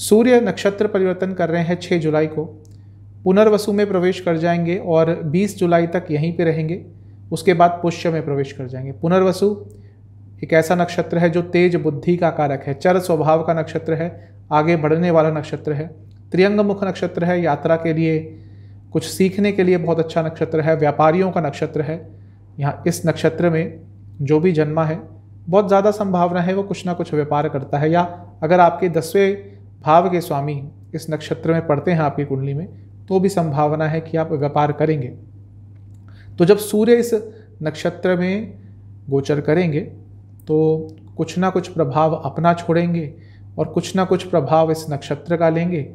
सूर्य नक्षत्र परिवर्तन कर रहे हैं 6 जुलाई को पुनर्वसु में प्रवेश कर जाएंगे और 20 जुलाई तक यहीं पे रहेंगे उसके बाद पुष्य में प्रवेश कर जाएंगे पुनर्वसु एक ऐसा नक्षत्र है जो तेज बुद्धि का कारक है चर स्वभाव का नक्षत्र है आगे बढ़ने वाला नक्षत्र है त्रियंगमुख नक्षत्र है यात्रा के लिए कुछ सीखने के लिए बहुत अच्छा नक्षत्र है व्यापारियों का नक्षत्र है यहाँ इस नक्षत्र में जो भी जन्मा है बहुत ज़्यादा संभावना है वो कुछ ना कुछ व्यापार करता है या अगर आपके दसवें भाव के स्वामी इस नक्षत्र में पड़ते हैं आपकी कुंडली में तो भी संभावना है कि आप व्यापार करेंगे तो जब सूर्य इस नक्षत्र में गोचर करेंगे तो कुछ ना कुछ प्रभाव अपना छोड़ेंगे और कुछ ना कुछ प्रभाव इस नक्षत्र का लेंगे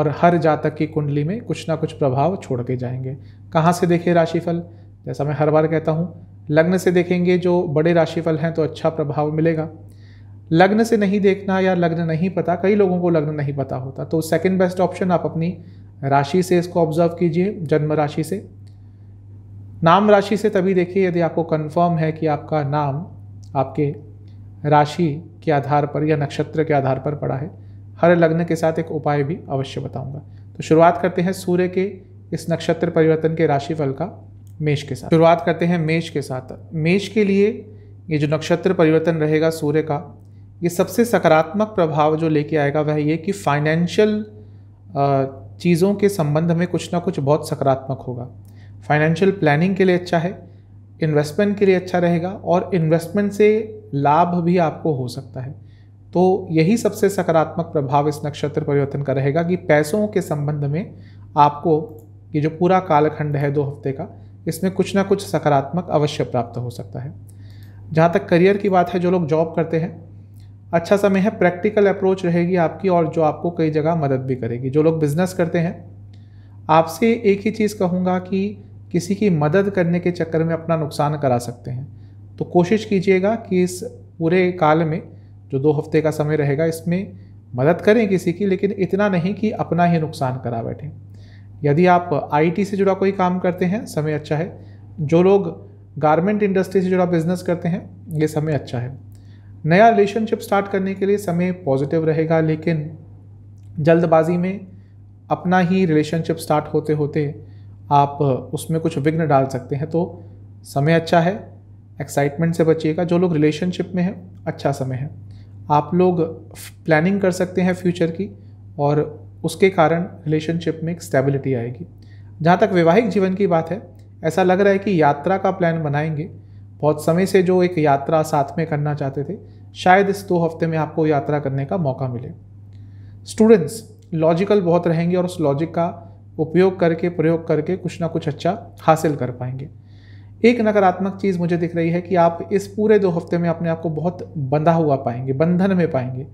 और हर जातक की कुंडली में कुछ ना कुछ प्रभाव छोड़ के जाएंगे कहाँ से देखें राशिफल जैसा मैं हर बार कहता हूँ लग्न से देखेंगे जो बड़े राशिफल हैं तो अच्छा प्रभाव मिलेगा लग्न से नहीं देखना या लग्न नहीं पता कई लोगों को लग्न नहीं पता होता तो सेकंड बेस्ट ऑप्शन आप अपनी राशि से इसको ऑब्जर्व कीजिए जन्म राशि से नाम राशि से तभी देखिए यदि आपको कन्फर्म है कि आपका नाम आपके राशि के आधार पर या नक्षत्र के आधार पर पड़ा है हर लग्न के साथ एक उपाय भी अवश्य बताऊंगा तो शुरुआत करते हैं सूर्य के इस नक्षत्र परिवर्तन के राशिफल का मेष के साथ शुरुआत करते हैं मेष के साथ मेष के लिए ये जो नक्षत्र परिवर्तन रहेगा सूर्य का ये सबसे सकारात्मक प्रभाव जो लेके आएगा वह ये कि फाइनेंशियल चीज़ों के संबंध में कुछ ना कुछ बहुत सकारात्मक होगा फाइनेंशियल प्लानिंग के लिए अच्छा है इन्वेस्टमेंट के लिए अच्छा रहेगा और इन्वेस्टमेंट से लाभ भी आपको हो सकता है तो यही सबसे सकारात्मक प्रभाव इस नक्षत्र परिवर्तन का रहेगा कि पैसों के संबंध में आपको ये जो पूरा कालखंड है दो हफ्ते का इसमें कुछ ना कुछ सकारात्मक अवश्य प्राप्त हो सकता है जहाँ तक करियर की बात है जो लोग जॉब करते हैं अच्छा समय है प्रैक्टिकल अप्रोच रहेगी आपकी और जो आपको कई जगह मदद भी करेगी जो लोग बिजनेस करते हैं आपसे एक ही चीज़ कहूँगा कि किसी की मदद करने के चक्कर में अपना नुकसान करा सकते हैं तो कोशिश कीजिएगा कि इस पूरे काल में जो दो हफ्ते का समय रहेगा इसमें मदद करें किसी की लेकिन इतना नहीं कि अपना ही नुकसान करा बैठें यदि आप आईटी से जुड़ा कोई काम करते हैं समय अच्छा है जो लोग गारमेंट इंडस्ट्री से जुड़ा बिजनेस करते हैं ये समय अच्छा है नया रिलेशनशिप स्टार्ट करने के लिए समय पॉजिटिव रहेगा लेकिन जल्दबाजी में अपना ही रिलेशनशिप स्टार्ट होते होते आप उसमें कुछ विघ्न डाल सकते हैं तो समय अच्छा है एक्साइटमेंट से बचिएगा जो लोग रिलेशनशिप में हैं अच्छा समय है आप लोग प्लानिंग कर सकते हैं फ्यूचर की और उसके कारण रिलेशनशिप में एक स्टेबिलिटी आएगी जहाँ तक वैवाहिक जीवन की बात है ऐसा लग रहा है कि यात्रा का प्लान बनाएंगे बहुत समय से जो एक यात्रा साथ में करना चाहते थे शायद इस दो हफ्ते में आपको यात्रा करने का मौका मिले स्टूडेंट्स लॉजिकल बहुत रहेंगे और उस लॉजिक का उपयोग करके प्रयोग करके कुछ ना कुछ अच्छा हासिल कर पाएंगे एक नकारात्मक चीज़ मुझे दिख रही है कि आप इस पूरे दो हफ्ते में अपने आप को बहुत बंधा हुआ पाएंगे बंधन में पाएंगे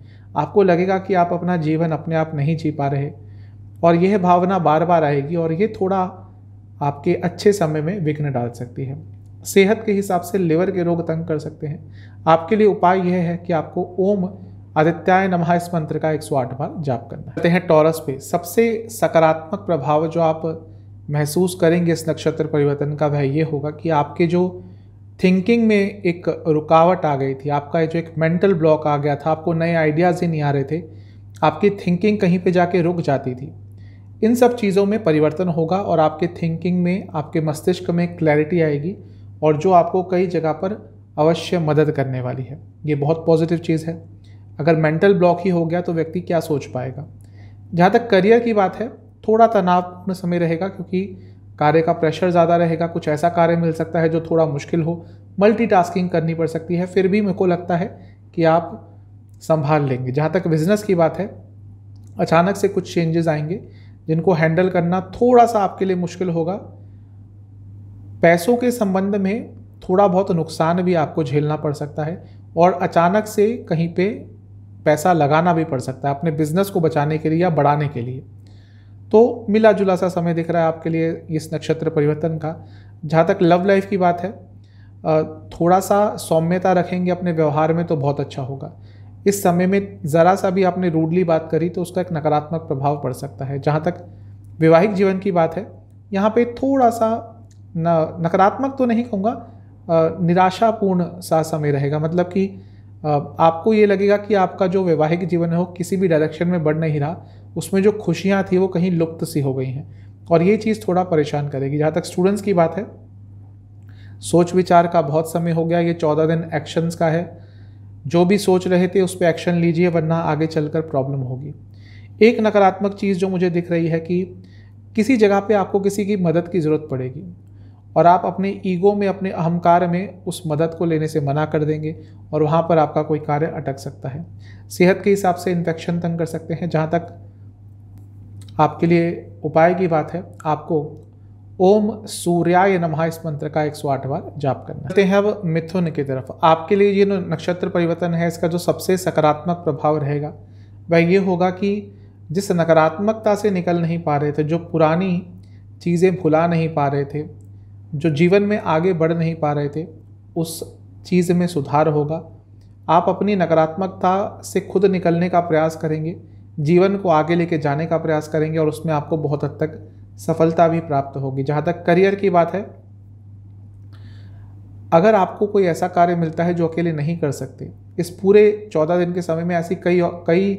आपको लगेगा कि आप अपना जीवन अपने आप नहीं जी पा रहे और यह भावना बार बार आएगी और ये थोड़ा आपके अच्छे समय में विघ्न डाल सकती है सेहत के हिसाब से लिवर के रोग तंग कर सकते हैं आपके लिए उपाय यह है कि आपको ओम आदित्याय नमः इस मंत्र का एक सौ आठ बार जाप करना कहते हैं टॉरस पे सबसे सकारात्मक प्रभाव जो आप महसूस करेंगे इस नक्षत्र परिवर्तन का वह ये होगा कि आपके जो थिंकिंग में एक रुकावट आ गई थी आपका जो एक मेंटल ब्लॉक आ गया था आपको नए आइडियाज़ ही नहीं आ रहे थे आपकी थिंकिंग कहीं पे जाके रुक जाती थी इन सब चीज़ों में परिवर्तन होगा और आपके थिंकिंग में आपके मस्तिष्क में क्लैरिटी आएगी और जो आपको कई जगह पर अवश्य मदद करने वाली है ये बहुत पॉजिटिव चीज़ है अगर मेंटल ब्लॉक ही हो गया तो व्यक्ति क्या सोच पाएगा जहाँ तक करियर की बात है थोड़ा तनावपूर्ण समय रहेगा क्योंकि कार्य का प्रेशर ज़्यादा रहेगा कुछ ऐसा कार्य मिल सकता है जो थोड़ा मुश्किल हो मल्टीटास्किंग करनी पड़ सकती है फिर भी मेरे को लगता है कि आप संभाल लेंगे जहाँ तक बिजनेस की बात है अचानक से कुछ चेंजेस आएंगे जिनको हैंडल करना थोड़ा सा आपके लिए मुश्किल होगा पैसों के संबंध में थोड़ा बहुत नुकसान भी आपको झेलना पड़ सकता है और अचानक से कहीं पे पैसा लगाना भी पड़ सकता है अपने बिजनेस को बचाने के लिए या बढ़ाने के लिए तो मिला जुला सा समय दिख रहा है आपके लिए इस नक्षत्र परिवर्तन का जहाँ तक लव लाइफ की बात है थोड़ा सा सौम्यता रखेंगे अपने व्यवहार में तो बहुत अच्छा होगा इस समय में ज़रा सा भी आपने रूडली बात करी तो उसका एक नकारात्मक प्रभाव पड़ सकता है जहाँ तक वैवाहिक जीवन की बात है यहाँ पे थोड़ा सा न नकारात्मक तो नहीं कहूँगा निराशापूर्ण सा समय रहेगा मतलब कि आपको ये लगेगा कि आपका जो वैवाहिक जीवन है वो किसी भी डायरेक्शन में बढ़ नहीं रहा उसमें जो खुशियाँ थी वो कहीं लुप्त सी हो गई हैं और ये चीज़ थोड़ा परेशान करेगी जहाँ तक स्टूडेंट्स की बात है सोच विचार का बहुत समय हो गया ये चौदह दिन एक्शंस का है जो भी सोच रहे थे उस पर एक्शन लीजिए वरना आगे चलकर प्रॉब्लम होगी एक नकारात्मक चीज़ जो मुझे दिख रही है कि किसी जगह पे आपको किसी की मदद की ज़रूरत पड़ेगी और आप अपने ईगो में अपने अहंकार में उस मदद को लेने से मना कर देंगे और वहाँ पर आपका कोई कार्य अटक सकता है सेहत के हिसाब से इन्फेक्शन तंग कर सकते हैं जहाँ तक आपके लिए उपाय की बात है आपको ओम सूर्याय नमः इस मंत्र का एक सौ आठ बार जाप करना चाहते हैं अब मिथुन की तरफ आपके लिए ये नक्षत्र परिवर्तन है इसका जो सबसे सकारात्मक प्रभाव रहेगा वह ये होगा कि जिस नकारात्मकता से निकल नहीं पा रहे थे जो पुरानी चीज़ें भुला नहीं पा रहे थे जो जीवन में आगे बढ़ नहीं पा रहे थे उस चीज़ में सुधार होगा आप अपनी नकारात्मकता से खुद निकलने का प्रयास करेंगे जीवन को आगे लेके जाने का प्रयास करेंगे और उसमें आपको बहुत हद तक सफलता भी प्राप्त होगी जहाँ तक करियर की बात है अगर आपको कोई ऐसा कार्य मिलता है जो अकेले नहीं कर सकते इस पूरे चौदह दिन के समय में ऐसी कई कई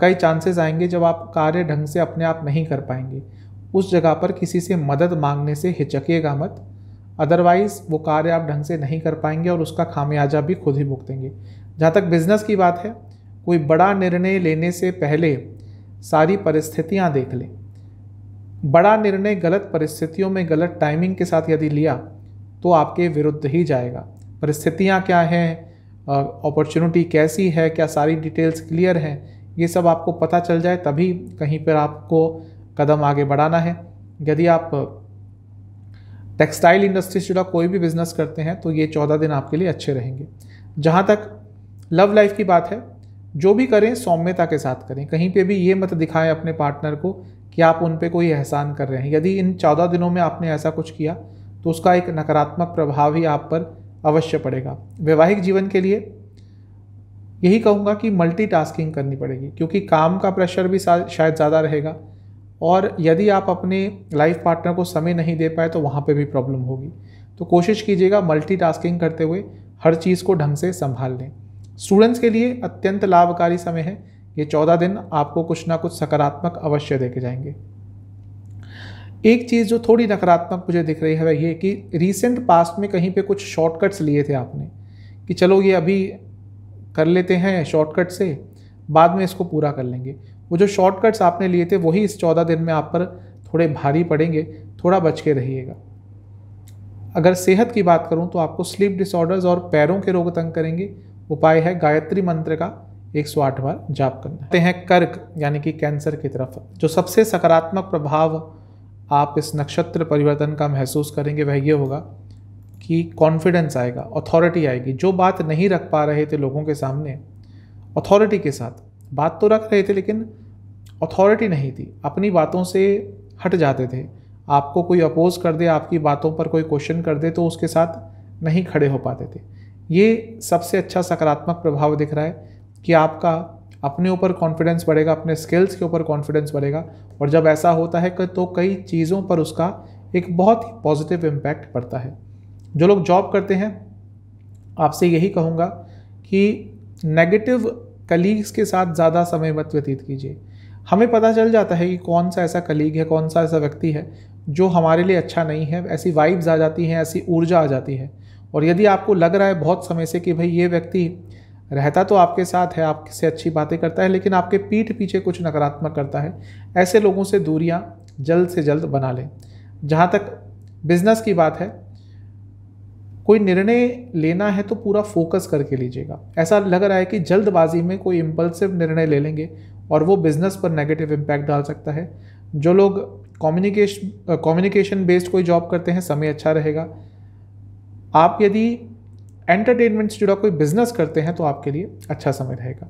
कई चांसेस आएंगे जब आप कार्य ढंग से अपने आप नहीं कर पाएंगे उस जगह पर किसी से मदद मांगने से हिचकिएगा मत अदरवाइज़ वो कार्य आप ढंग से नहीं कर पाएंगे और उसका खामियाजा भी खुद ही भुगतेंगे जहाँ तक बिजनेस की बात है कोई बड़ा निर्णय लेने से पहले सारी परिस्थितियाँ देख लें बड़ा निर्णय गलत परिस्थितियों में गलत टाइमिंग के साथ यदि लिया तो आपके विरुद्ध ही जाएगा परिस्थितियाँ क्या हैं अपॉर्चुनिटी कैसी है क्या सारी डिटेल्स क्लियर हैं ये सब आपको पता चल जाए तभी कहीं पर आपको कदम आगे बढ़ाना है यदि आप टेक्सटाइल इंडस्ट्री से जुड़ा कोई भी बिजनेस करते हैं तो ये चौदह दिन आपके लिए अच्छे रहेंगे जहाँ तक लव लाइफ की बात है जो भी करें सौम्यता के साथ करें कहीं पे भी ये मत दिखाएं अपने पार्टनर को कि आप उन पर कोई एहसान कर रहे हैं यदि इन चौदह दिनों में आपने ऐसा कुछ किया तो उसका एक नकारात्मक प्रभाव ही आप पर अवश्य पड़ेगा वैवाहिक जीवन के लिए यही कहूँगा कि मल्टीटास्किंग करनी पड़ेगी क्योंकि काम का प्रेशर भी शायद ज़्यादा रहेगा और यदि आप अपने लाइफ पार्टनर को समय नहीं दे पाए तो वहाँ पे भी प्रॉब्लम होगी तो कोशिश कीजिएगा मल्टीटास्किंग करते हुए हर चीज़ को ढंग से संभाल लें स्टूडेंट्स के लिए अत्यंत लाभकारी समय है ये चौदह दिन आपको कुछ ना कुछ सकारात्मक अवश्य देके जाएंगे एक चीज़ जो थोड़ी नकारात्मक मुझे दिख रही है वह ये कि रीसेंट पास्ट में कहीं पे कुछ शॉर्टकट्स लिए थे आपने कि चलो ये अभी कर लेते हैं शॉर्टकट से बाद में इसको पूरा कर लेंगे वो जो शॉर्टकट्स आपने लिए थे वही इस चौदह दिन में आप पर थोड़े भारी पड़ेंगे थोड़ा बच के रहिएगा अगर सेहत की बात करूँ तो आपको स्लीप डिसऑर्डर्स और पैरों के रोग तंग करेंगे उपाय है गायत्री मंत्र का एक सौ आठ बार जाप करना ते हैं कर्क यानी कि कैंसर की तरफ जो सबसे सकारात्मक प्रभाव आप इस नक्षत्र परिवर्तन का महसूस करेंगे वह ये होगा कि कॉन्फिडेंस आएगा अथॉरिटी आएगी जो बात नहीं रख पा रहे थे लोगों के सामने अथॉरिटी के साथ बात तो रख रहे थे लेकिन अथॉरिटी नहीं थी अपनी बातों से हट जाते थे आपको कोई अपोज कर दे आपकी बातों पर कोई क्वेश्चन कर दे तो उसके साथ नहीं खड़े हो पाते थे ये सबसे अच्छा सकारात्मक प्रभाव दिख रहा है कि आपका अपने ऊपर कॉन्फिडेंस बढ़ेगा अपने स्किल्स के ऊपर कॉन्फिडेंस बढ़ेगा और जब ऐसा होता है तो कई चीज़ों पर उसका एक बहुत ही पॉजिटिव इम्पैक्ट पड़ता है जो लोग जॉब करते हैं आपसे यही कहूँगा कि नेगेटिव कलीग्स के साथ ज़्यादा समय मत व्यतीत कीजिए हमें पता चल जाता है कि कौन सा ऐसा कलीग है कौन सा ऐसा व्यक्ति है जो हमारे लिए अच्छा नहीं है ऐसी वाइब्स आ जाती हैं ऐसी ऊर्जा आ जाती है और यदि आपको लग रहा है बहुत समय से कि भाई ये व्यक्ति रहता तो आपके साथ है आपसे अच्छी बातें करता है लेकिन आपके पीठ पीछे कुछ नकारात्मक करता है ऐसे लोगों से दूरियाँ जल्द से जल्द बना लें जहाँ तक बिजनेस की बात है कोई निर्णय लेना है तो पूरा फोकस करके लीजिएगा ऐसा लग रहा है कि जल्दबाजी में कोई इम्पल्सिव निर्णय ले लेंगे और वो बिज़नेस पर नेगेटिव इम्पैक्ट डाल सकता है जो लोग कम्युनिकेशन कम्युनिकेशन बेस्ड कोई जॉब करते हैं समय अच्छा रहेगा आप यदि एंटरटेनमेंट से जुड़ा कोई बिजनेस करते हैं तो आपके लिए अच्छा समय रहेगा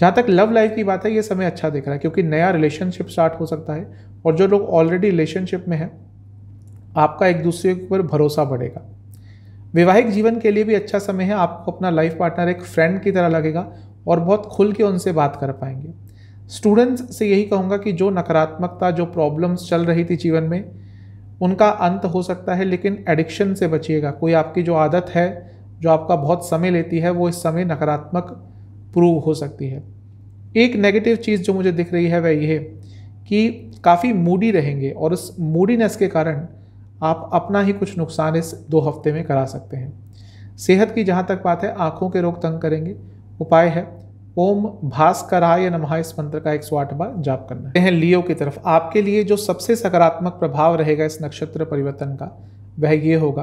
जहाँ तक लव लाइफ की बात है ये समय अच्छा दिख रहा है क्योंकि नया रिलेशनशिप स्टार्ट हो सकता है और जो लोग ऑलरेडी रिलेशनशिप में हैं आपका एक दूसरे के ऊपर भरोसा बढ़ेगा वैवाहिक जीवन के लिए भी अच्छा समय है आपको अपना लाइफ पार्टनर एक फ्रेंड की तरह लगेगा और बहुत खुल के उनसे बात कर पाएंगे स्टूडेंट्स से यही कहूँगा कि जो नकारात्मकता जो प्रॉब्लम्स चल रही थी जीवन में उनका अंत हो सकता है लेकिन एडिक्शन से बचिएगा कोई आपकी जो आदत है जो आपका बहुत समय लेती है वो इस समय नकारात्मक प्रूव हो सकती है एक नेगेटिव चीज़ जो मुझे दिख रही है वह यह कि काफ़ी मूडी रहेंगे और उस मूडीनेस के कारण आप अपना ही कुछ नुकसान इस दो हफ्ते में करा सकते हैं सेहत की जहाँ तक बात है आँखों के रोग तंग करेंगे उपाय है ओम भास्कराय नमः इस मंत्र का एक सौ आठ बार जाप करना है लियो की तरफ आपके लिए जो सबसे सकारात्मक प्रभाव रहेगा इस नक्षत्र परिवर्तन का वह ये होगा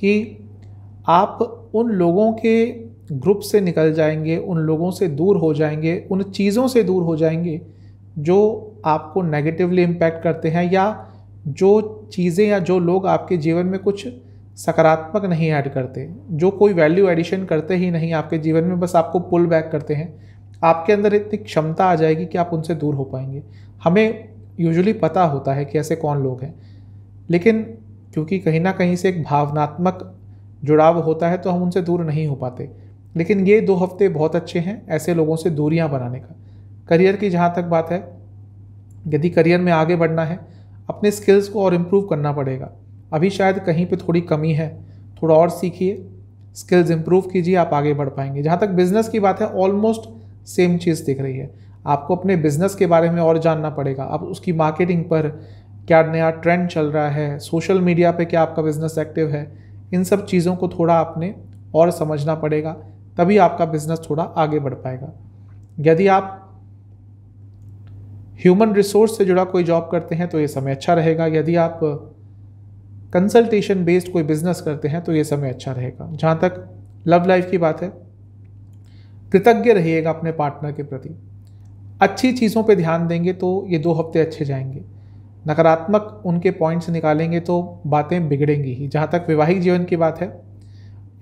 कि आप उन लोगों के ग्रुप से निकल जाएंगे उन लोगों से दूर हो जाएंगे उन चीज़ों से दूर हो जाएंगे जो आपको नेगेटिवली इम्पैक्ट करते हैं या जो चीज़ें या जो लोग आपके जीवन में कुछ सकारात्मक नहीं ऐड करते जो कोई वैल्यू एडिशन करते ही नहीं आपके जीवन में बस आपको पुल बैक करते हैं आपके अंदर इतनी क्षमता आ जाएगी कि आप उनसे दूर हो पाएंगे हमें यूजुअली पता होता है कि ऐसे कौन लोग हैं लेकिन क्योंकि कहीं ना कहीं से एक भावनात्मक जुड़ाव होता है तो हम उनसे दूर नहीं हो पाते लेकिन ये दो हफ्ते बहुत अच्छे हैं ऐसे लोगों से दूरियां बनाने का करियर की जहाँ तक बात है यदि करियर में आगे बढ़ना है अपने स्किल्स को और इम्प्रूव करना पड़ेगा अभी शायद कहीं पे थोड़ी कमी है थोड़ा और सीखिए स्किल्स इंप्रूव कीजिए आप आगे बढ़ पाएंगे जहाँ तक बिजनेस की बात है ऑलमोस्ट सेम चीज़ दिख रही है आपको अपने बिजनेस के बारे में और जानना पड़ेगा आप उसकी मार्केटिंग पर क्या नया ट्रेंड चल रहा है सोशल मीडिया पे क्या आपका बिजनेस एक्टिव है इन सब चीज़ों को थोड़ा आपने और समझना पड़ेगा तभी आपका बिजनेस थोड़ा आगे बढ़ पाएगा यदि आप ह्यूमन रिसोर्स से जुड़ा कोई जॉब करते हैं तो ये समय अच्छा रहेगा यदि आप कंसल्टेशन बेस्ड कोई बिजनेस करते हैं तो ये समय अच्छा रहेगा जहाँ तक लव लाइफ की बात है कृतज्ञ रहिएगा अपने पार्टनर के प्रति अच्छी चीज़ों पे ध्यान देंगे तो ये दो हफ्ते अच्छे जाएंगे नकारात्मक उनके पॉइंट्स निकालेंगे तो बातें बिगड़ेंगी ही जहाँ तक वैवाहिक जीवन की बात है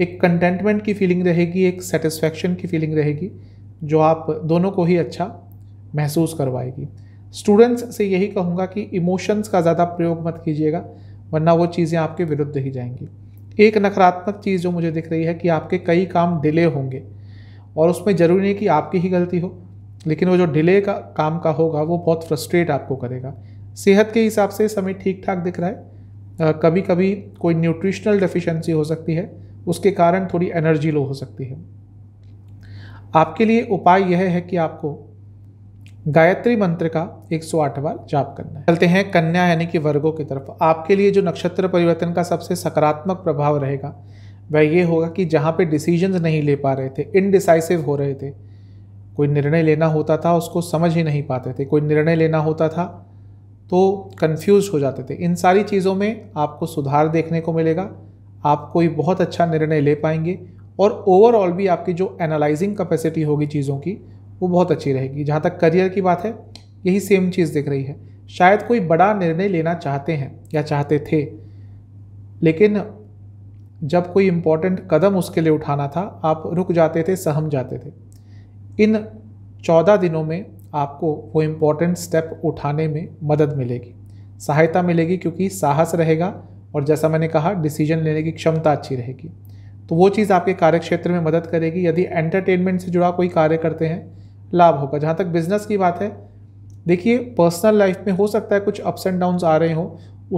एक कंटेंटमेंट की फीलिंग रहेगी एक सेटिस्फेक्शन की फीलिंग रहेगी जो आप दोनों को ही अच्छा महसूस करवाएगी स्टूडेंट्स से यही कहूँगा कि इमोशंस का ज़्यादा प्रयोग मत कीजिएगा वरना वो चीज़ें आपके विरुद्ध ही जाएंगी एक नकारात्मक चीज़ जो मुझे दिख रही है कि आपके कई काम डिले होंगे और उसमें ज़रूरी नहीं कि आपकी ही गलती हो लेकिन वो जो डिले का काम का होगा वो बहुत फ्रस्ट्रेट आपको करेगा सेहत के हिसाब से समय ठीक ठाक दिख रहा है आ, कभी कभी कोई न्यूट्रिशनल डेफिशिएंसी हो सकती है उसके कारण थोड़ी एनर्जी लो हो सकती है आपके लिए उपाय यह है कि आपको गायत्री मंत्र का 108 बार जाप करना है चलते हैं कन्या यानी कि वर्गों की तरफ आपके लिए जो नक्षत्र परिवर्तन का सबसे सकारात्मक प्रभाव रहेगा वह ये होगा कि जहाँ पे डिसीजंस नहीं ले पा रहे थे इनडिसाइसिव हो रहे थे कोई निर्णय लेना होता था उसको समझ ही नहीं पाते थे कोई निर्णय लेना होता था तो कन्फ्यूज हो जाते थे इन सारी चीज़ों में आपको सुधार देखने को मिलेगा आप कोई बहुत अच्छा निर्णय ले पाएंगे और ओवरऑल भी आपकी जो एनालाइजिंग कैपेसिटी होगी चीज़ों की वो बहुत अच्छी रहेगी जहाँ तक करियर की बात है यही सेम चीज़ दिख रही है शायद कोई बड़ा निर्णय लेना चाहते हैं या चाहते थे लेकिन जब कोई इम्पॉर्टेंट कदम उसके लिए उठाना था आप रुक जाते थे सहम जाते थे इन चौदह दिनों में आपको वो इम्पॉर्टेंट स्टेप उठाने में मदद मिलेगी सहायता मिलेगी क्योंकि साहस रहेगा और जैसा मैंने कहा डिसीजन लेने की क्षमता अच्छी रहेगी तो वो चीज़ आपके कार्यक्षेत्र में मदद करेगी यदि एंटरटेनमेंट से जुड़ा कोई कार्य करते हैं लाभ होगा जहाँ तक बिजनेस की बात है देखिए पर्सनल लाइफ में हो सकता है कुछ अप्स एंड डाउन्स आ रहे हों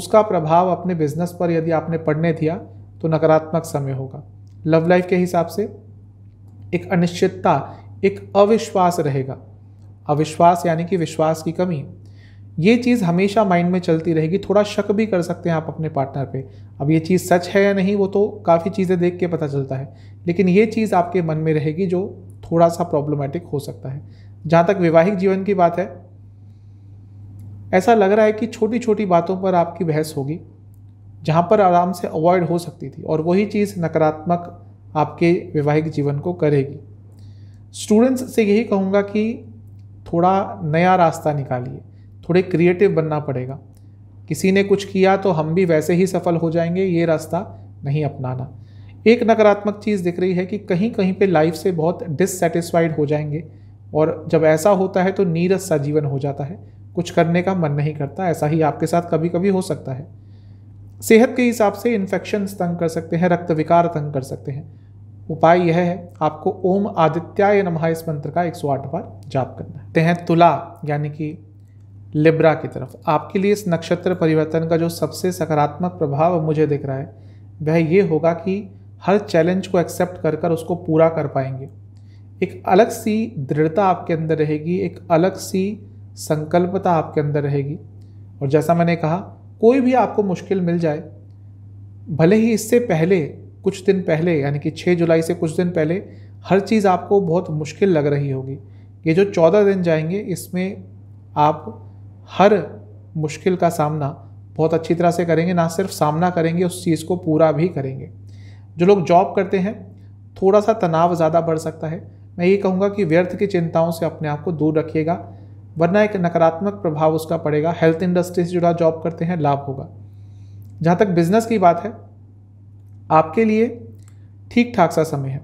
उसका प्रभाव अपने बिजनेस पर यदि आपने पढ़ने दिया तो नकारात्मक समय होगा लव लाइफ के हिसाब से एक अनिश्चितता एक अविश्वास रहेगा अविश्वास यानी कि विश्वास की कमी ये चीज़ हमेशा माइंड में चलती रहेगी थोड़ा शक भी कर सकते हैं आप अपने पार्टनर पे अब ये चीज़ सच है या नहीं वो तो काफ़ी चीज़ें देख के पता चलता है लेकिन ये चीज़ आपके मन में रहेगी जो थोड़ा सा प्रॉब्लमेटिक हो सकता है जहाँ तक वैवाहिक जीवन की बात है ऐसा लग रहा है कि छोटी छोटी बातों पर आपकी बहस होगी जहाँ पर आराम से अवॉइड हो सकती थी और वही चीज़ नकारात्मक आपके वैवाहिक जीवन को करेगी स्टूडेंट्स से यही कहूँगा कि थोड़ा नया रास्ता निकालिए थोड़े क्रिएटिव बनना पड़ेगा किसी ने कुछ किया तो हम भी वैसे ही सफल हो जाएंगे ये रास्ता नहीं अपनाना एक नकारात्मक चीज़ दिख रही है कि कहीं कहीं पे लाइफ से बहुत डिससेटिस्फाइड हो जाएंगे और जब ऐसा होता है तो नीरज सा जीवन हो जाता है कुछ करने का मन नहीं करता ऐसा ही आपके साथ कभी कभी हो सकता है सेहत के हिसाब से इन्फेक्शन तंग कर सकते हैं रक्त विकार तंग कर सकते हैं उपाय यह है आपको ओम आदित्याय नमः इस मंत्र का 108 बार जाप करना है हैं तुला यानी कि लिब्रा की तरफ आपके लिए इस नक्षत्र परिवर्तन का जो सबसे सकारात्मक प्रभाव मुझे दिख रहा है वह ये होगा कि हर चैलेंज को एक्सेप्ट कर कर उसको पूरा कर पाएंगे एक अलग सी दृढ़ता आपके अंदर रहेगी एक अलग सी संकल्पता आपके अंदर रहेगी और जैसा मैंने कहा कोई भी आपको मुश्किल मिल जाए भले ही इससे पहले कुछ दिन पहले यानी कि 6 जुलाई से कुछ दिन पहले हर चीज़ आपको बहुत मुश्किल लग रही होगी ये जो 14 दिन जाएंगे इसमें आप हर मुश्किल का सामना बहुत अच्छी तरह से करेंगे ना सिर्फ सामना करेंगे उस चीज़ को पूरा भी करेंगे जो लोग जॉब करते हैं थोड़ा सा तनाव ज़्यादा बढ़ सकता है मैं ये कहूँगा कि व्यर्थ की चिंताओं से अपने आप को दूर रखिएगा वरना एक नकारात्मक प्रभाव उसका पड़ेगा हेल्थ इंडस्ट्री से जुड़ा जॉब करते हैं लाभ होगा जहाँ तक बिजनेस की बात है आपके लिए ठीक ठाक सा समय है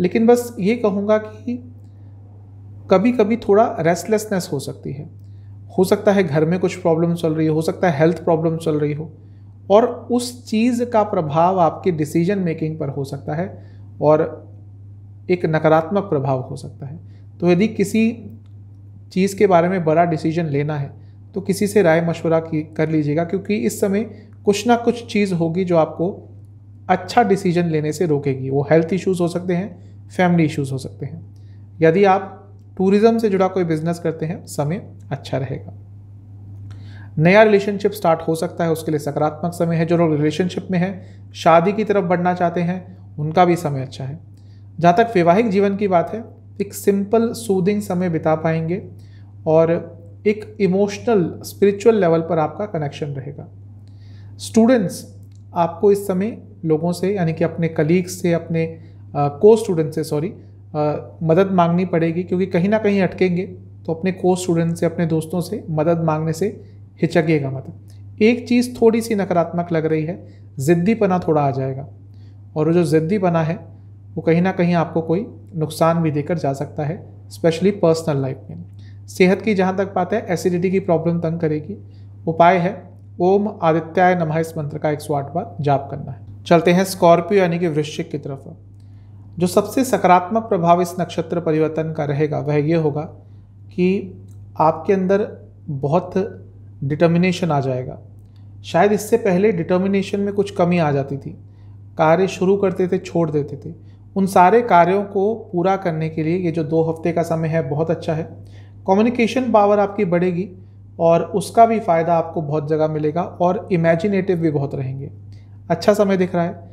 लेकिन बस ये कहूँगा कि कभी कभी थोड़ा रेस्टलेसनेस हो सकती है हो सकता है घर में कुछ प्रॉब्लम चल रही हो सकता है हेल्थ प्रॉब्लम चल रही हो और उस चीज़ का प्रभाव आपके डिसीजन मेकिंग पर हो सकता है और एक नकारात्मक प्रभाव हो सकता है तो यदि किसी चीज़ के बारे में बड़ा डिसीजन लेना है तो किसी से राय मशवरा की कर लीजिएगा क्योंकि इस समय कुछ ना कुछ चीज़ होगी जो आपको अच्छा डिसीजन लेने से रोकेगी वो हेल्थ इश्यूज़ हो सकते हैं फैमिली इश्यूज़ हो सकते हैं यदि आप टूरिज़्म से जुड़ा कोई बिज़नेस करते हैं समय अच्छा रहेगा नया रिलेशनशिप स्टार्ट हो सकता है उसके लिए सकारात्मक समय है जो लोग रिलेशनशिप में हैं शादी की तरफ बढ़ना चाहते हैं उनका भी समय अच्छा है जहाँ तक वैवाहिक जीवन की बात है एक सिंपल सूदिंग समय बिता पाएंगे और एक इमोशनल स्पिरिचुअल लेवल पर आपका कनेक्शन रहेगा स्टूडेंट्स आपको इस समय लोगों से यानी कि अपने कलीग्स से अपने को स्टूडेंट से सॉरी मदद मांगनी पड़ेगी क्योंकि कहीं ना कहीं अटकेंगे तो अपने को स्टूडेंट से अपने दोस्तों से मदद मांगने से हिचकिएगा मत एक चीज़ थोड़ी सी नकारात्मक लग रही है ज़िद्दीपना थोड़ा आ जाएगा और वो जो ज़िद्दीपना है वो कहीं ना कहीं आपको कोई नुकसान भी देकर जा सकता है स्पेशली पर्सनल लाइफ में सेहत की जहाँ तक बात है एसिडिटी की प्रॉब्लम तंग करेगी उपाय है ओम आदित्याय नमः इस मंत्र का एक सौ आठ बार जाप करना है चलते हैं स्कॉर्पियो यानी कि वृश्चिक की तरफ जो सबसे सकारात्मक प्रभाव इस नक्षत्र परिवर्तन का रहेगा वह ये होगा कि आपके अंदर बहुत डिटर्मिनेशन आ जाएगा शायद इससे पहले डिटर्मिनेशन में कुछ कमी आ जाती थी कार्य शुरू करते थे छोड़ देते थे उन सारे कार्यों को पूरा करने के लिए ये जो दो हफ्ते का समय है बहुत अच्छा है कम्युनिकेशन पावर आपकी बढ़ेगी और उसका भी फ़ायदा आपको बहुत जगह मिलेगा और इमेजिनेटिव भी बहुत रहेंगे अच्छा समय दिख रहा है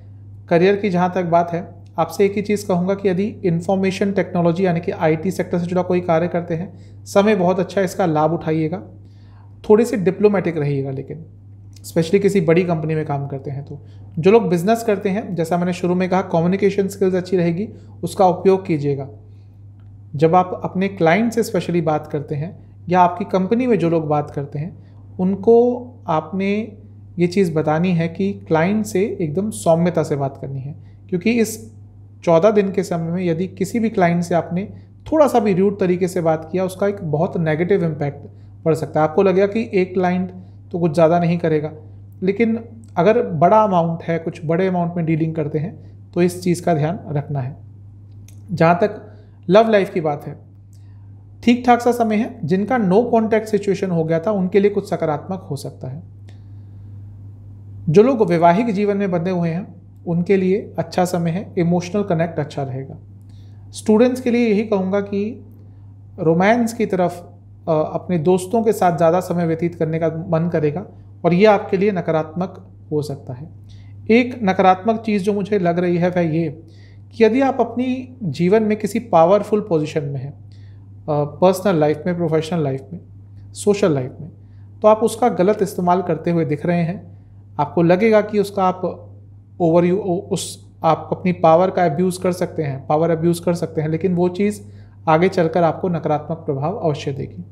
करियर की जहाँ तक बात है आपसे एक ही चीज़ कहूँगा कि यदि इन्फॉर्मेशन टेक्नोलॉजी यानी कि आईटी सेक्टर से जुड़ा कोई कार्य करते हैं समय बहुत अच्छा है इसका लाभ उठाइएगा थोड़े से डिप्लोमेटिक रहिएगा लेकिन स्पेशली किसी बड़ी कंपनी में काम करते हैं तो जो लोग बिजनेस करते हैं जैसा मैंने शुरू में कहा कम्युनिकेशन स्किल्स अच्छी रहेगी उसका उपयोग कीजिएगा जब आप अपने क्लाइंट से स्पेशली बात करते हैं या आपकी कंपनी में जो लोग बात करते हैं उनको आपने ये चीज़ बतानी है कि क्लाइंट से एकदम सौम्यता से बात करनी है क्योंकि इस चौदह दिन के समय में यदि किसी भी क्लाइंट से आपने थोड़ा सा भी रूड तरीके से बात किया उसका एक बहुत नेगेटिव इम्पैक्ट बढ़ सकता है आपको लगेगा कि एक क्लाइंट तो कुछ ज़्यादा नहीं करेगा लेकिन अगर बड़ा अमाउंट है कुछ बड़े अमाउंट में डीलिंग करते हैं तो इस चीज़ का ध्यान रखना है जहाँ तक लव लाइफ की बात है ठीक ठाक सा समय है जिनका नो कॉन्टैक्ट सिचुएशन हो गया था उनके लिए कुछ सकारात्मक हो सकता है जो लोग वैवाहिक जीवन में बंधे हुए हैं उनके लिए अच्छा समय है इमोशनल कनेक्ट अच्छा रहेगा स्टूडेंट्स के लिए यही कहूँगा कि रोमांस की तरफ अपने दोस्तों के साथ ज़्यादा समय व्यतीत करने का मन करेगा और ये आपके लिए नकारात्मक हो सकता है एक नकारात्मक चीज़ जो मुझे लग रही है वह ये कि यदि आप अपनी जीवन में किसी पावरफुल पोजीशन में हैं पर्सनल लाइफ में प्रोफेशनल लाइफ में सोशल लाइफ में तो आप उसका गलत इस्तेमाल करते हुए दिख रहे हैं आपको लगेगा कि उसका आप ओवर यू उस आप अपनी पावर का अब्यूज़ कर सकते हैं पावर अब्यूज़ कर सकते हैं लेकिन वो चीज़ आगे चलकर आपको नकारात्मक प्रभाव अवश्य देगी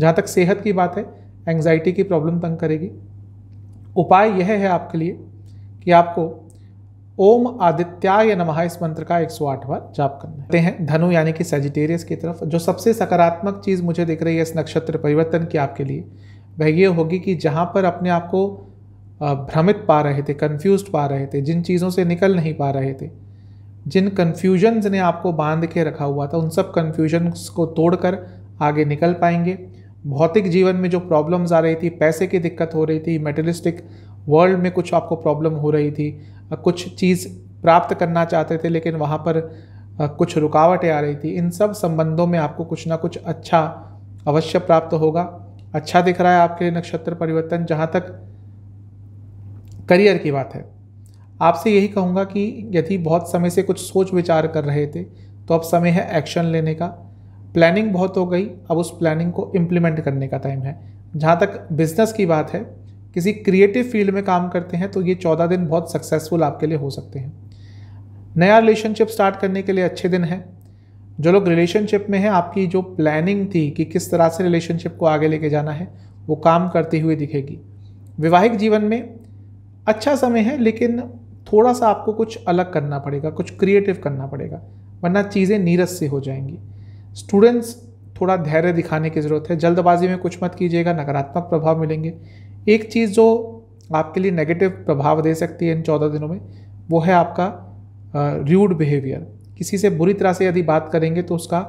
जहाँ तक सेहत की बात है एंग्जाइटी की प्रॉब्लम तंग करेगी उपाय यह है आपके लिए कि आपको ओम आदित्याय नमः इस मंत्र का 108 बार जाप करना हैं धनु यानी कि सेजिटेरियस की तरफ जो सबसे सकारात्मक चीज़ मुझे दिख रही है इस नक्षत्र परिवर्तन की आपके लिए वह ये होगी कि जहाँ पर अपने आप को भ्रमित पा रहे थे कन्फ्यूज पा रहे थे जिन चीज़ों से निकल नहीं पा रहे थे जिन कन्फ्यूजन्स ने आपको बांध के रखा हुआ था उन सब कन्फ्यूजन्स को तोड़कर आगे निकल पाएंगे भौतिक जीवन में जो प्रॉब्लम्स आ रही थी पैसे की दिक्कत हो रही थी मेटलिस्टिक वर्ल्ड में कुछ आपको प्रॉब्लम हो रही थी कुछ चीज़ प्राप्त करना चाहते थे लेकिन वहाँ पर कुछ रुकावटें आ रही थी इन सब संबंधों में आपको कुछ ना कुछ अच्छा अवश्य प्राप्त होगा अच्छा दिख रहा है आपके नक्षत्र परिवर्तन जहाँ तक करियर की बात है आपसे यही कहूँगा कि यदि बहुत समय से कुछ सोच विचार कर रहे थे तो अब समय है एक्शन लेने का प्लानिंग बहुत हो गई अब उस प्लानिंग को इम्प्लीमेंट करने का टाइम है जहाँ तक बिजनेस की बात है किसी क्रिएटिव फील्ड में काम करते हैं तो ये चौदह दिन बहुत सक्सेसफुल आपके लिए हो सकते हैं नया रिलेशनशिप स्टार्ट करने के लिए अच्छे दिन हैं जो लोग रिलेशनशिप में हैं आपकी जो प्लानिंग थी कि किस तरह से रिलेशनशिप को आगे लेके जाना है वो काम करते हुए दिखेगी वैवाहिक जीवन में अच्छा समय है लेकिन थोड़ा सा आपको कुछ अलग करना पड़ेगा कुछ क्रिएटिव करना पड़ेगा वरना चीज़ें नीरस से हो जाएंगी स्टूडेंट्स थोड़ा धैर्य दिखाने की ज़रूरत है जल्दबाजी में कुछ मत कीजिएगा नकारात्मक प्रभाव मिलेंगे एक चीज़ जो आपके लिए नेगेटिव प्रभाव दे सकती है इन चौदह दिनों में वो है आपका र्यूड बिहेवियर किसी से बुरी तरह से यदि बात करेंगे तो उसका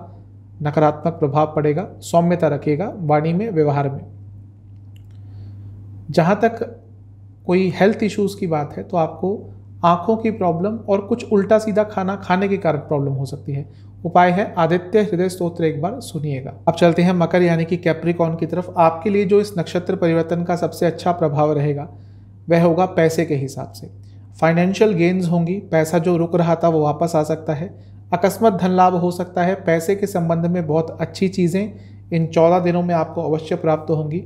नकारात्मक प्रभाव पड़ेगा सौम्यता रखेगा वाणी में व्यवहार में जहाँ तक कोई हेल्थ इश्यूज़ की बात है तो आपको आँखों की प्रॉब्लम और कुछ उल्टा सीधा खाना खाने के कारण प्रॉब्लम हो सकती है उपाय है आदित्य हृदय स्त्रोत्र एक बार सुनिएगा अब चलते हैं मकर यानी कि कैप्रिकॉन की तरफ आपके लिए जो इस नक्षत्र परिवर्तन का सबसे अच्छा प्रभाव रहेगा वह होगा पैसे के हिसाब से फाइनेंशियल गेन्स होंगी पैसा जो रुक रहा था वो वापस आ सकता है अकस्मत धन लाभ हो सकता है पैसे के संबंध में बहुत अच्छी चीज़ें इन चौदह दिनों में आपको अवश्य प्राप्त होंगी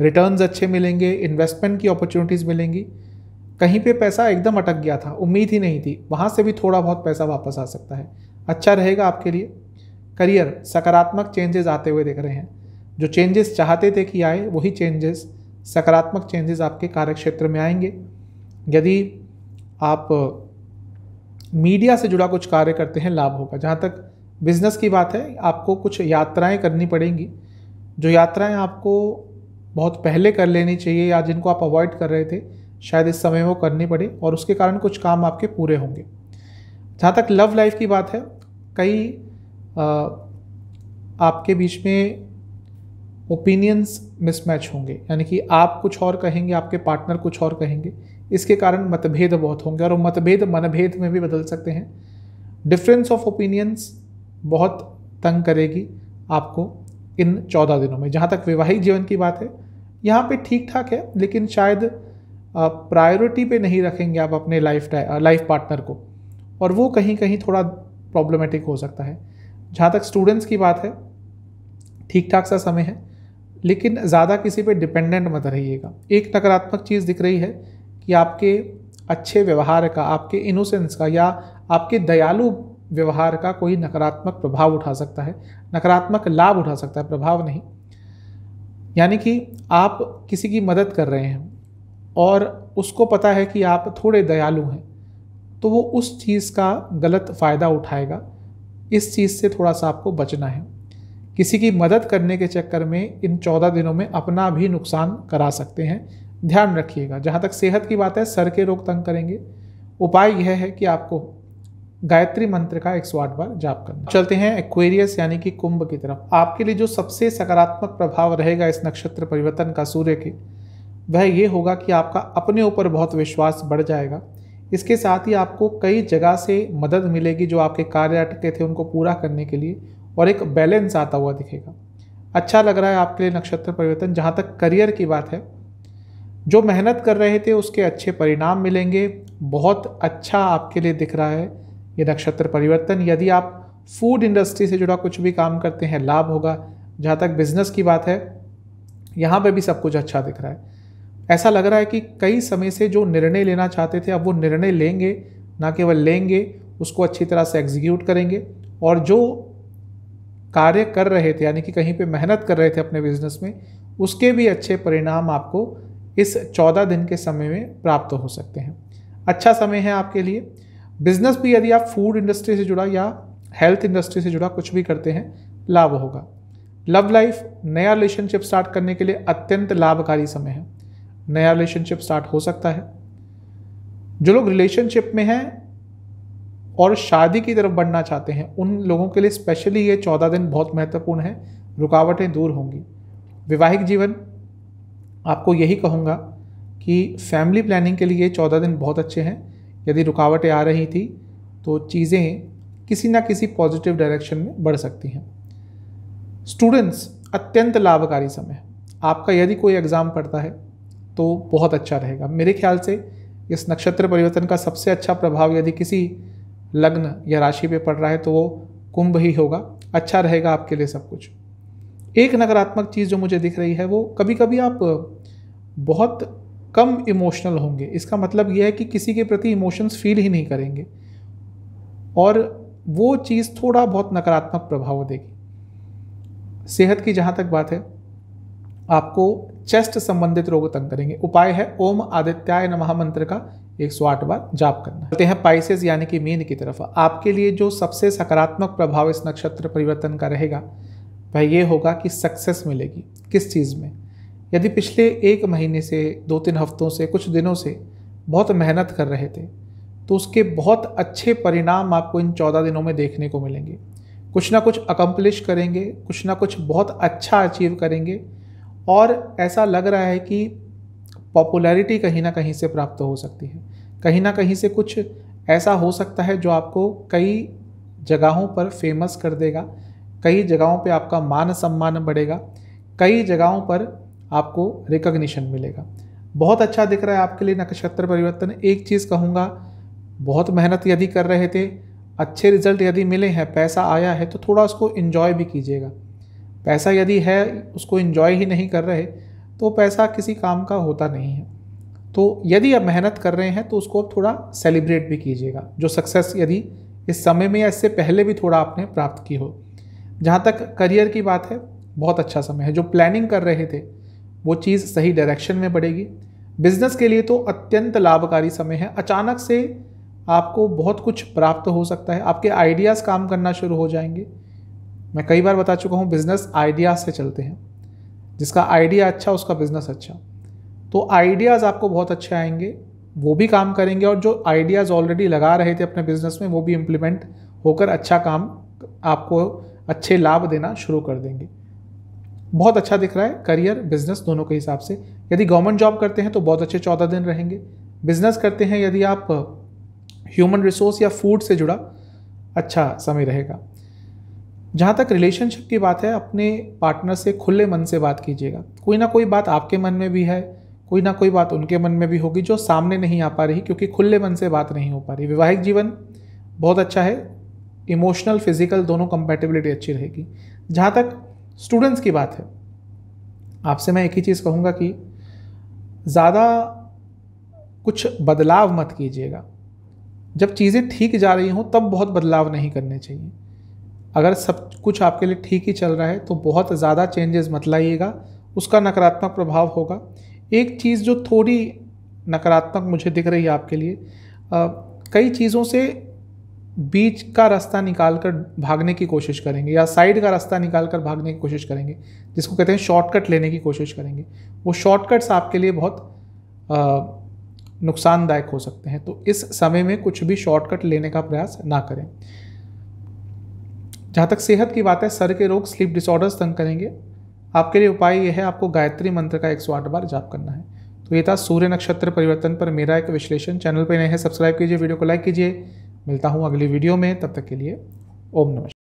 रिटर्न्स अच्छे मिलेंगे इन्वेस्टमेंट की अपॉर्चुनिटीज़ मिलेंगी कहीं पे पैसा एकदम अटक गया था उम्मीद ही नहीं थी वहाँ से भी थोड़ा बहुत पैसा वापस आ सकता है अच्छा रहेगा आपके लिए करियर सकारात्मक चेंजेस आते हुए देख रहे हैं जो चेंजेस चाहते थे कि आए वही चेंजेस सकारात्मक चेंजेस आपके कार्यक्षेत्र में आएंगे यदि आप मीडिया से जुड़ा कुछ कार्य करते हैं लाभ होगा जहाँ तक बिजनेस की बात है आपको कुछ यात्राएं करनी पड़ेंगी जो यात्राएं आपको बहुत पहले कर लेनी चाहिए या जिनको आप अवॉइड कर रहे थे शायद इस समय वो करनी पड़े और उसके कारण कुछ काम आपके पूरे होंगे जहाँ तक लव लाइफ की बात है कई आपके बीच में ओपिनियंस मिसमैच होंगे यानी कि आप कुछ और कहेंगे आपके पार्टनर कुछ और कहेंगे इसके कारण मतभेद बहुत होंगे और वो मतभेद मनभेद में भी बदल सकते हैं डिफरेंस ऑफ ओपिनियंस बहुत तंग करेगी आपको इन चौदह दिनों में जहाँ तक वैवाहिक जीवन की बात है यहाँ पे ठीक ठाक है लेकिन शायद प्रायोरिटी पे नहीं रखेंगे आप अपने लाइफ लाइफ पार्टनर को और वो कहीं कहीं थोड़ा प्रॉब्लमेटिक हो सकता है जहाँ तक स्टूडेंट्स की बात है ठीक ठाक सा समय है लेकिन ज़्यादा किसी पे डिपेंडेंट मत रहिएगा एक नकारात्मक चीज़ दिख रही है कि आपके अच्छे व्यवहार का आपके इनोसेंस का या आपके दयालु व्यवहार का कोई नकारात्मक प्रभाव उठा सकता है नकारात्मक लाभ उठा सकता है प्रभाव नहीं यानी कि आप किसी की मदद कर रहे हैं और उसको पता है कि आप थोड़े दयालु हैं तो वो उस चीज़ का गलत फ़ायदा उठाएगा इस चीज़ से थोड़ा सा आपको बचना है किसी की मदद करने के चक्कर में इन चौदह दिनों में अपना भी नुकसान करा सकते हैं ध्यान रखिएगा जहाँ तक सेहत की बात है सर के रोग तंग करेंगे उपाय यह है कि आपको गायत्री मंत्र का एक सौ आठ बार जाप करना चलते हैं एक्वेरियस यानी कि कुंभ की तरफ आपके लिए जो सबसे सकारात्मक प्रभाव रहेगा इस नक्षत्र परिवर्तन का सूर्य के वह ये होगा कि आपका अपने ऊपर बहुत विश्वास बढ़ जाएगा इसके साथ ही आपको कई जगह से मदद मिलेगी जो आपके कार्य अटके थे उनको पूरा करने के लिए और एक बैलेंस आता हुआ दिखेगा अच्छा लग रहा है आपके लिए नक्षत्र परिवर्तन जहाँ तक करियर की बात है जो मेहनत कर रहे थे उसके अच्छे परिणाम मिलेंगे बहुत अच्छा आपके लिए दिख रहा है ये नक्षत्र परिवर्तन यदि आप फूड इंडस्ट्री से जुड़ा कुछ भी काम करते हैं लाभ होगा जहाँ तक बिजनेस की बात है यहाँ पर भी सब कुछ अच्छा दिख रहा है ऐसा लग रहा है कि कई समय से जो निर्णय लेना चाहते थे अब वो निर्णय लेंगे ना केवल लेंगे उसको अच्छी तरह से एग्जीक्यूट करेंगे और जो कार्य कर रहे थे यानी कि कहीं पे मेहनत कर रहे थे अपने बिजनेस में उसके भी अच्छे परिणाम आपको इस चौदह दिन के समय में प्राप्त हो सकते हैं अच्छा समय है आपके लिए बिजनेस भी यदि आप फूड इंडस्ट्री से जुड़ा या हेल्थ इंडस्ट्री से जुड़ा कुछ भी करते हैं लाभ होगा लव लाइफ नया रिलेशनशिप स्टार्ट करने के लिए अत्यंत लाभकारी समय है नया रिलेशनशिप स्टार्ट हो सकता है जो लोग रिलेशनशिप में हैं और शादी की तरफ बढ़ना चाहते हैं उन लोगों के लिए स्पेशली ये चौदह दिन बहुत महत्वपूर्ण है रुकावटें दूर होंगी वैवाहिक जीवन आपको यही कहूँगा कि फैमिली प्लानिंग के लिए चौदह दिन बहुत अच्छे हैं यदि रुकावटें आ रही थी तो चीज़ें किसी ना किसी पॉजिटिव डायरेक्शन में बढ़ सकती हैं स्टूडेंट्स अत्यंत लाभकारी समय आपका यदि कोई एग्ज़ाम पड़ता है तो बहुत अच्छा रहेगा मेरे ख्याल से इस नक्षत्र परिवर्तन का सबसे अच्छा प्रभाव यदि किसी लग्न या राशि पे पड़ रहा है तो वो कुंभ ही होगा अच्छा रहेगा आपके लिए सब कुछ एक नकारात्मक चीज़ जो मुझे दिख रही है वो कभी कभी आप बहुत कम इमोशनल होंगे इसका मतलब यह है कि किसी के प्रति इमोशंस फील ही नहीं करेंगे और वो चीज़ थोड़ा बहुत नकारात्मक प्रभाव देगी सेहत की जहाँ तक बात है आपको चेस्ट संबंधित रोग तंग करेंगे उपाय है ओम आदित्याय नमः मंत्र का आठ बार जाप करना चलते हैं पाइसेस यानी कि मीन की तरफ आपके लिए जो सबसे सकारात्मक प्रभाव इस नक्षत्र परिवर्तन का रहेगा वह ये होगा कि सक्सेस मिलेगी किस चीज़ में यदि पिछले एक महीने से दो तीन हफ्तों से कुछ दिनों से बहुत मेहनत कर रहे थे तो उसके बहुत अच्छे परिणाम आपको इन चौदह दिनों में देखने को मिलेंगे कुछ ना कुछ अकम्पलिश करेंगे कुछ ना कुछ बहुत अच्छा अचीव करेंगे और ऐसा लग रहा है कि पॉपुलैरिटी कहीं ना कहीं से प्राप्त हो सकती है कहीं ना कहीं से कुछ ऐसा हो सकता है जो आपको कई जगहों पर फेमस कर देगा कई जगहों पे आपका मान सम्मान बढ़ेगा कई जगहों पर आपको रिकग्निशन मिलेगा बहुत अच्छा दिख रहा है आपके लिए नक्षत्र परिवर्तन एक चीज़ कहूँगा बहुत मेहनत यदि कर रहे थे अच्छे रिजल्ट यदि मिले हैं पैसा आया है तो थोड़ा उसको इन्जॉय भी कीजिएगा पैसा यदि है उसको इन्जॉय ही नहीं कर रहे तो पैसा किसी काम का होता नहीं है तो यदि आप मेहनत कर रहे हैं तो उसको आप थोड़ा सेलिब्रेट भी कीजिएगा जो सक्सेस यदि इस समय में या इससे पहले भी थोड़ा आपने प्राप्त की हो जहाँ तक करियर की बात है बहुत अच्छा समय है जो प्लानिंग कर रहे थे वो चीज़ सही डायरेक्शन में बढ़ेगी बिजनेस के लिए तो अत्यंत लाभकारी समय है अचानक से आपको बहुत कुछ प्राप्त हो सकता है आपके आइडियाज़ काम करना शुरू हो जाएंगे मैं कई बार बता चुका हूँ बिज़नेस आइडियाज से चलते हैं जिसका आइडिया अच्छा उसका बिज़नेस अच्छा तो आइडियाज़ आपको बहुत अच्छे आएंगे वो भी काम करेंगे और जो आइडियाज़ ऑलरेडी लगा रहे थे अपने बिज़नेस में वो भी इम्प्लीमेंट होकर अच्छा काम आपको अच्छे लाभ देना शुरू कर देंगे बहुत अच्छा दिख रहा है करियर बिजनेस दोनों के हिसाब से यदि गवर्नमेंट जॉब करते हैं तो बहुत अच्छे चौदह दिन रहेंगे बिजनेस करते हैं यदि आप ह्यूमन रिसोर्स या फूड से जुड़ा अच्छा समय रहेगा जहाँ तक रिलेशनशिप की बात है अपने पार्टनर से खुले मन से बात कीजिएगा कोई ना कोई बात आपके मन में भी है कोई ना कोई बात उनके मन में भी होगी जो सामने नहीं आ पा रही क्योंकि खुले मन से बात नहीं हो पा रही वैवाहिक जीवन बहुत अच्छा है इमोशनल फिजिकल दोनों कंपेटेबिलिटी अच्छी रहेगी जहाँ तक स्टूडेंट्स की बात है आपसे मैं एक ही चीज़ कहूँगा कि ज़्यादा कुछ बदलाव मत कीजिएगा जब चीज़ें ठीक जा रही हों तब बहुत बदलाव नहीं करने चाहिए अगर सब कुछ आपके लिए ठीक ही चल रहा है तो बहुत ज़्यादा चेंजेस मत लाइएगा उसका नकारात्मक प्रभाव होगा एक चीज़ जो थोड़ी नकारात्मक मुझे दिख रही है आपके लिए आ, कई चीज़ों से बीच का रास्ता निकाल कर भागने की कोशिश करेंगे या साइड का रास्ता निकाल कर भागने की कोशिश करेंगे जिसको कहते हैं शॉर्टकट लेने की कोशिश करेंगे वो शॉर्टकट्स आपके लिए बहुत नुकसानदायक हो सकते हैं तो इस समय में कुछ भी शॉर्टकट लेने का प्रयास ना करें जहाँ तक सेहत की बात है सर के रोग स्लीप डिसऑर्डर्स तंग करेंगे आपके लिए उपाय यह है आपको गायत्री मंत्र का एक सौ आठ बार जाप करना है तो ये था सूर्य नक्षत्र परिवर्तन पर मेरा एक विश्लेषण चैनल पर नए हैं सब्सक्राइब कीजिए वीडियो को लाइक कीजिए मिलता हूँ अगली वीडियो में तब तक के लिए ओम नमस्कार